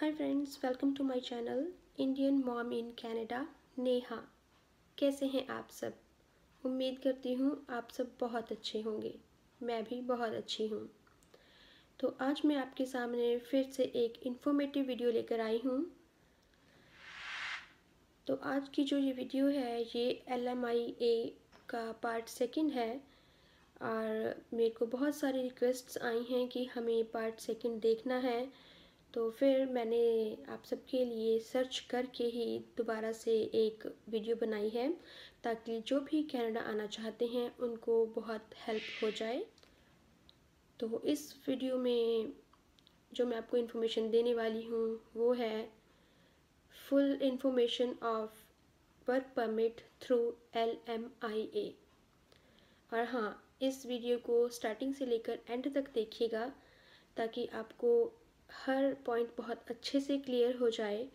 hi friends welcome to my channel Indian mom in Canada Neha कैसे हैं आप सब उम्मीद करती हूँ आप सब बहुत अच्छे होंगे मैं भी बहुत अच्छी हूँ तो आज मैं आपके सामने फिर से एक इन्फॉर्मेटिव वीडियो लेकर आई हूँ तो आज की जो ये वीडियो है ये एल एम आई ए का पार्ट सेकेंड है और मेरे को बहुत सारी रिक्वेस्ट्स आई हैं कि हमें पार्ट सेकेंड देखना है तो फिर मैंने आप सबके लिए सर्च करके ही दोबारा से एक वीडियो बनाई है ताकि जो भी कनाडा आना चाहते हैं उनको बहुत हेल्प हो जाए तो इस वीडियो में जो मैं आपको इन्फॉर्मेशन देने वाली हूँ वो है full information of work permit through L M I A और हाँ इस वीडियो को स्टार्टिंग से लेकर एंड तक देखिएगा ताकि आपको हर पॉइंट बहुत अच्छे से क्लियर हो जाए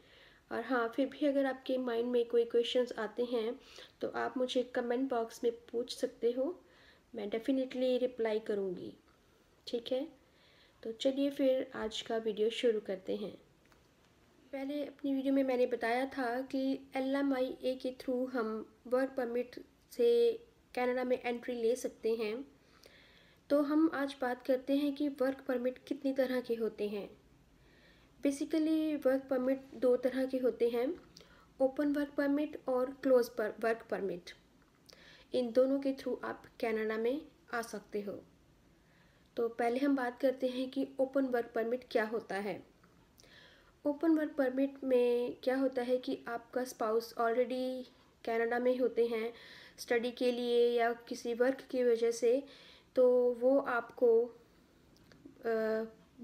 और हाँ फिर भी अगर आपके माइंड में कोई क्वेश्चंस आते हैं तो आप मुझे कमेंट बॉक्स में पूछ सकते हो मैं डेफिनेटली रिप्लाई करूँगी ठीक है तो चलिए फिर आज का वीडियो शुरू करते हैं पहले अपनी वीडियो में मैंने बताया था कि एल एम आई ए के थ्रू हम वर्क परमिट से कनाडा में एंट्री ले सकते हैं तो हम आज बात करते हैं कि वर्क परमिट कितनी तरह के होते हैं बेसिकली वर्क परमिट दो तरह के होते हैं ओपन वर्क परमिट और क्लोज पर वर्क परमिट इन दोनों के थ्रू आप कनाडा में आ सकते हो तो पहले हम बात करते हैं कि ओपन वर्क परमिट क्या होता है ओपन वर्क परमिट में क्या होता है कि आपका स्पाउस ऑलरेडी कनाडा में होते हैं स्टडी के लिए या किसी वर्क की वजह से तो वो आपको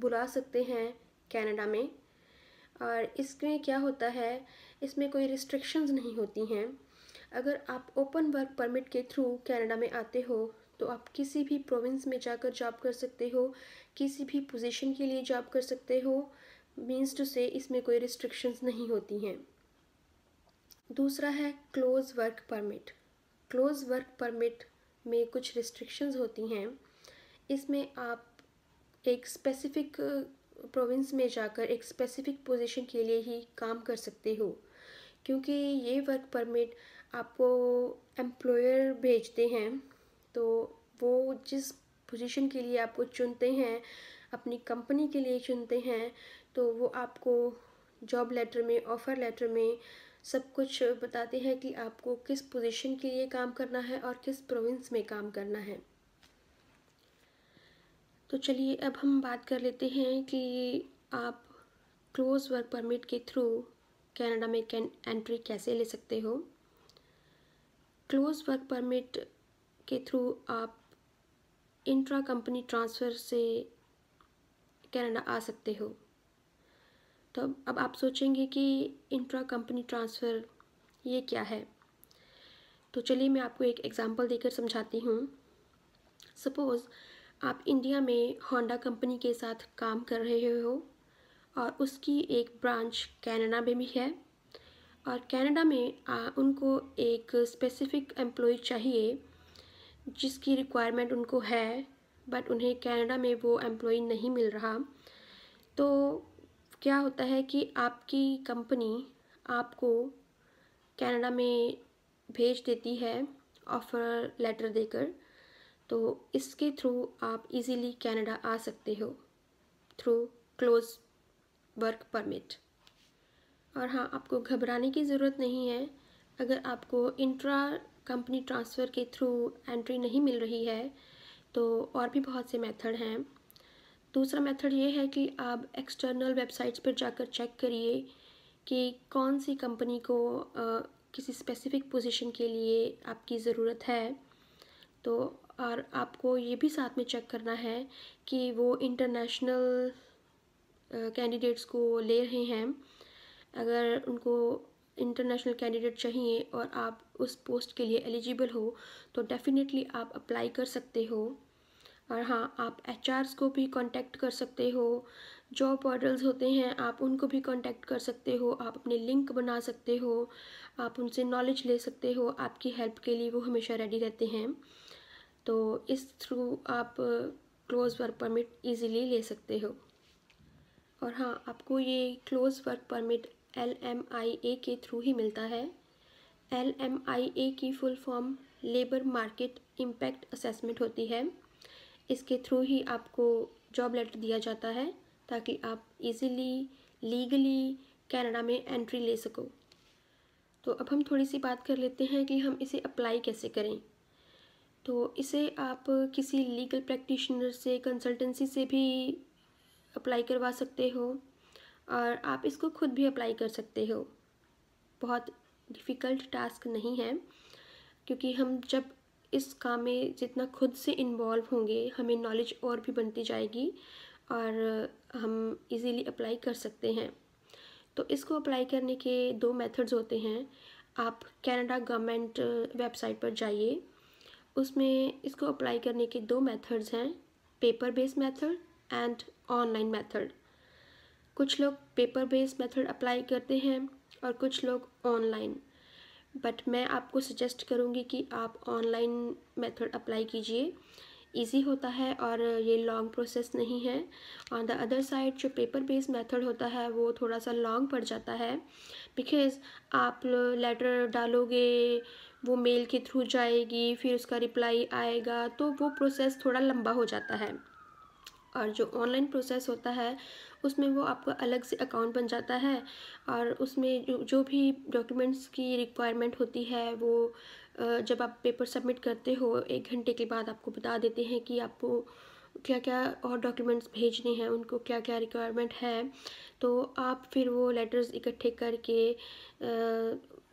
बुला सकते हैं कनाडा में और इसमें क्या होता है इसमें कोई रिस्ट्रिक्शंस नहीं होती हैं अगर आप ओपन वर्क परमिट के थ्रू कनाडा में आते हो तो आप किसी भी प्रोविंस में जाकर जॉब कर सकते हो किसी भी पोजीशन के लिए जॉब कर सकते हो मीन्स टू से इसमें कोई रिस्ट्रिक्शंस नहीं होती हैं दूसरा है close work permit close work permit में कुछ रिस्ट्रिक्शंस होती हैं इसमें आप एक स्पेसिफिक प्रोविंस में जाकर एक स्पेसिफिक पोजीशन के लिए ही काम कर सकते हो क्योंकि ये वर्क परमिट आपको एम्प्लॉयर भेजते हैं तो वो जिस पोजीशन के लिए आपको चुनते हैं अपनी कंपनी के लिए चुनते हैं तो वो आपको जॉब लेटर में ऑफ़र लेटर में सब कुछ बताते हैं कि आपको किस पोजीशन के लिए काम करना है और किस प्रोविंस में काम करना है तो चलिए अब हम बात कर लेते हैं कि आप क्लोज वर्क परमिट के थ्रू कनाडा में कैन एंट्री कैसे ले सकते हो क्लोज वर्क परमिट के थ्रू आप इंट्रा कंपनी ट्रांसफ़र से कनाडा आ सकते हो तो अब आप सोचेंगे कि इंट्रा कंपनी ट्रांसफ़र ये क्या है तो चलिए मैं आपको एक एग्ज़ाम्पल देकर समझाती हूँ सपोज़ आप इंडिया में होंडा कंपनी के साथ काम कर रहे हो और उसकी एक ब्रांच कनाडा में भी है और कनाडा में आ, उनको एक स्पेसिफिक एम्प्लॉय चाहिए जिसकी रिक्वायरमेंट उनको है बट उन्हें कनाडा में वो एम्प्लॉय नहीं मिल रहा तो क्या होता है कि आपकी कंपनी आपको कनाडा में भेज देती है ऑफ़र लेटर देकर तो इसके थ्रू आप इजीली कनाडा आ सकते हो थ्रू क्लोज वर्क परमिट और हाँ आपको घबराने की ज़रूरत नहीं है अगर आपको इंट्रा कंपनी ट्रांसफ़र के थ्रू एंट्री नहीं मिल रही है तो और भी बहुत से मेथड हैं दूसरा मेथड ये है कि आप एक्सटर्नल वेबसाइट्स पर जाकर चेक करिए कि कौन सी कंपनी को आ, किसी स्पेसिफ़िक पोजीशन के लिए आपकी ज़रूरत है तो और आपको ये भी साथ में चेक करना है कि वो इंटरनेशनल कैंडिडेट्स को ले रहे हैं अगर उनको इंटरनेशनल कैंडिडेट चाहिए और आप उस पोस्ट के लिए एलिजिबल हो तो डेफ़िनेटली आप अप्लाई कर सकते हो और हाँ आप एच को भी कांटेक्ट कर सकते हो जॉब पोर्टल्स होते हैं आप उनको भी कांटेक्ट कर सकते हो आप अपने लिंक बना सकते हो आप उनसे नॉलेज ले सकते हो आपकी हेल्प के लिए वो हमेशा रेडी रहते हैं तो इस थ्रू आप क्लोज़ वर्क परमिट इजीली ले सकते हो और हाँ आपको ये close work permit L M I A के थ्रू ही मिलता है एल एम आई ए की full form labour market impact assessment होती है इसके थ्रू ही आपको जॉब लेटर दिया जाता है ताकि आप इजीली लीगली कनाडा में एंट्री ले सको तो अब हम थोड़ी सी बात कर लेते हैं कि हम इसे अप्लाई कैसे करें तो इसे आप किसी लीगल प्रैक्टिशनर से कंसल्टेंसी से भी अप्लाई करवा सकते हो और आप इसको खुद भी अप्लाई कर सकते हो बहुत डिफ़िकल्ट टास्क नहीं है क्योंकि हम जब इस काम में जितना खुद से इन्वॉल्व होंगे हमें नॉलेज और भी बनती जाएगी और हम इजीली अप्लाई कर सकते हैं तो इसको अप्लाई करने के दो मेथड्स होते हैं आप कनाडा गवर्नमेंट वेबसाइट पर जाइए उसमें इसको अप्लाई करने के दो मेथड्स हैं paper based method and online method कुछ लोग पेपर बेस्ड मेथड अप्लाई करते हैं और कुछ लोग ऑनलाइन बट मैं आपको सजेस्ट करूँगी कि आप ऑनलाइन मेथड अप्लाई कीजिए इजी होता है और ये लॉन्ग प्रोसेस नहीं है ऑन द अदर साइड जो पेपर बेस्ड मेथड होता है वो थोड़ा सा लॉन्ग पड़ जाता है बिकॉज़ आप लेटर डालोगे वो मेल के थ्रू जाएगी फिर उसका रिप्लाई आएगा तो वो प्रोसेस थोड़ा लंबा हो जाता है और जो ऑनलाइन प्रोसेस होता है उसमें वो आपका अलग से अकाउंट बन जाता है और उसमें जो जो भी डॉक्यूमेंट्स की रिक्वायरमेंट होती है वो जब आप पेपर सबमिट करते हो एक घंटे के बाद आपको बता देते हैं कि आपको क्या क्या और डॉक्यूमेंट्स भेजने हैं उनको क्या क्या रिक्वायरमेंट है तो आप फिर वो लेटर्स इकट्ठे करके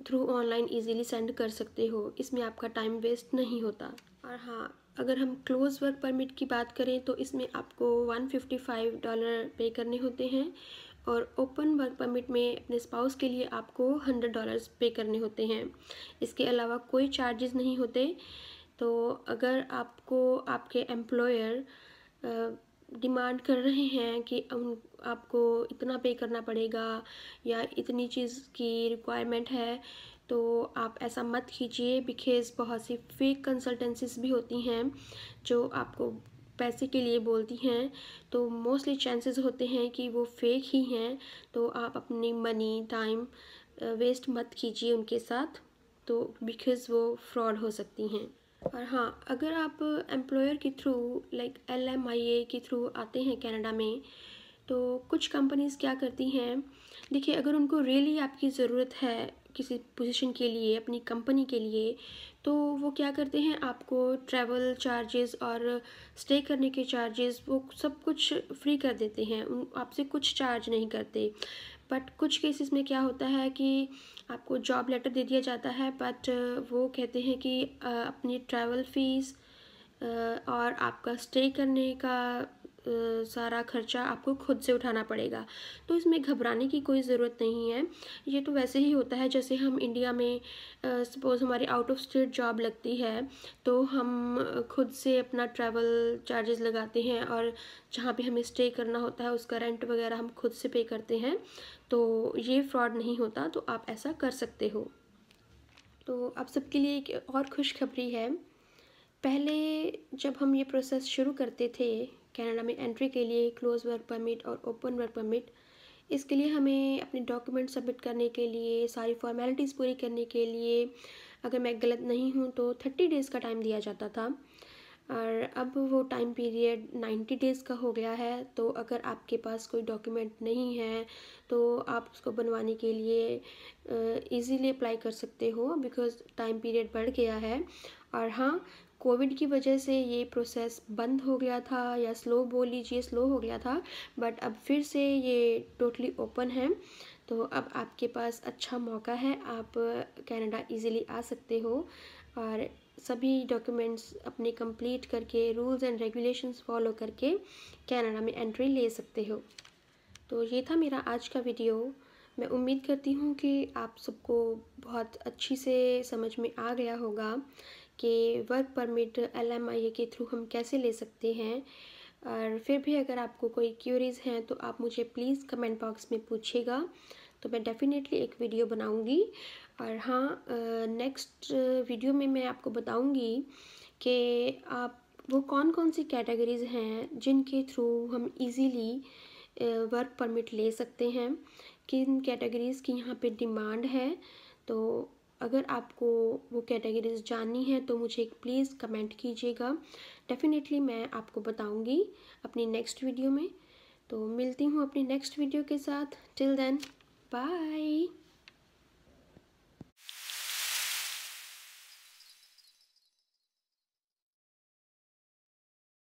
थ्रू ऑनलाइन इजीली सेंड कर सकते हो इसमें आपका टाइम वेस्ट नहीं होता और हाँ अगर हम क्लोज वर्क परमिट की बात करें तो इसमें आपको 155 डॉलर पे करने होते हैं और ओपन वर्क परमिट में अपने स्पाउस के लिए आपको हंड्रेड डॉलर्स पे करने होते हैं इसके अलावा कोई चार्जेस नहीं होते तो अगर आपको आपके एम्प्लॉयर डिमांड कर रहे हैं कि आपको इतना पे करना पड़ेगा या इतनी चीज़ की रिक्वायरमेंट है तो आप ऐसा मत कीजिए बिकेज़ बहुत सी फेक कंसल्टेंसीज भी होती हैं जो आपको पैसे के लिए बोलती हैं तो मोस्टली चांसेस होते हैं कि वो फेक ही हैं तो आप अपनी मनी टाइम वेस्ट मत कीजिए उनके साथ तो बिकॉज़ वो फ्रॉड हो सकती हैं और हाँ अगर आप एम्प्लॉयर के through like L M I A के थ्रू आते हैं कनाडा में तो कुछ कंपनीज़ क्या करती हैं देखिए अगर उनको रियली आपकी ज़रूरत है किसी पोजीशन के लिए अपनी कंपनी के लिए तो वो क्या करते हैं आपको ट्रैवल चार्जेस और स्टे करने के चार्जेस वो सब कुछ फ्री कर देते हैं आपसे कुछ चार्ज नहीं करते बट कुछ केसेस में क्या होता है कि आपको जॉब लेटर दे दिया जाता है बट वो कहते हैं कि अपनी ट्रैवल फ़ीस और आपका स्टे करने का सारा खर्चा आपको खुद से उठाना पड़ेगा तो इसमें घबराने की कोई ज़रूरत नहीं है ये तो वैसे ही होता है जैसे हम इंडिया में सपोज़ हमारी आउट ऑफ स्टेट जॉब लगती है तो हम खुद से अपना ट्रैवल चार्जेस लगाते हैं और जहाँ पे हमें स्टे करना होता है उसका रेंट वगैरह हम खुद से पे करते हैं तो ये फ्रॉड नहीं होता तो आप ऐसा कर सकते हो तो आप सबके लिए एक और खुशखबरी है पहले जब हम ये प्रोसेस शुरू करते थे कनाडा में एंट्री के लिए क्लोज वर्क परमिट और ओपन वर्क परमिट इसके लिए हमें अपने डॉक्यूमेंट सबमिट करने के लिए सारी फॉर्मेलिटीज़ पूरी करने के लिए अगर मैं गलत नहीं हूँ तो थर्टी डेज़ का टाइम दिया जाता था और अब वो टाइम पीरियड नाइन्टी डेज़ का हो गया है तो अगर आपके पास कोई डॉक्यूमेंट नहीं है तो आप उसको बनवाने के लिए इजीली अप्लाई कर सकते हो बिकॉज़ टाइम पीरियड बढ़ गया है और हाँ कोविड की वजह से ये प्रोसेस बंद हो गया था या स्लो बोल लीजिए स्लो हो गया था बट अब फिर से ये टोटली ओपन है तो अब आपके पास अच्छा मौका है आप कनाडा इजीली आ सकते हो और सभी डॉक्यूमेंट्स अपने कंप्लीट करके रूल्स एंड रेगुलेशंस फॉलो करके कनाडा में एंट्री ले सकते हो तो ये था मेरा आज का वीडियो मैं उम्मीद करती हूँ कि आप सबको बहुत अच्छी से समझ में आ गया होगा कि work permit L M I A के थ्रू हम कैसे ले सकते हैं और फिर भी अगर आपको कोई क्यूरीज़ हैं तो आप मुझे प्लीज़ कमेंट बॉक्स में पूछिएगा तो मैं डेफ़िनेटली एक वीडियो बनाऊंगी और हाँ नेक्स्ट वीडियो में मैं आपको बताऊंगी कि आप वो कौन कौन सी कैटेगरीज़ हैं जिनके थ्रू हम इजीली वर्क परमिट ले सकते हैं किन कैटेगरीज़ की यहाँ पे डिमांड है तो अगर आपको वो कैटेगरीज जाननी है तो मुझे प्लीज़ कमेंट कीजिएगा डेफ़िनेटली मैं आपको बताऊंगी अपनी नेक्स्ट वीडियो में तो मिलती हूँ अपनी नेक्स्ट वीडियो के साथ टिल देन बाय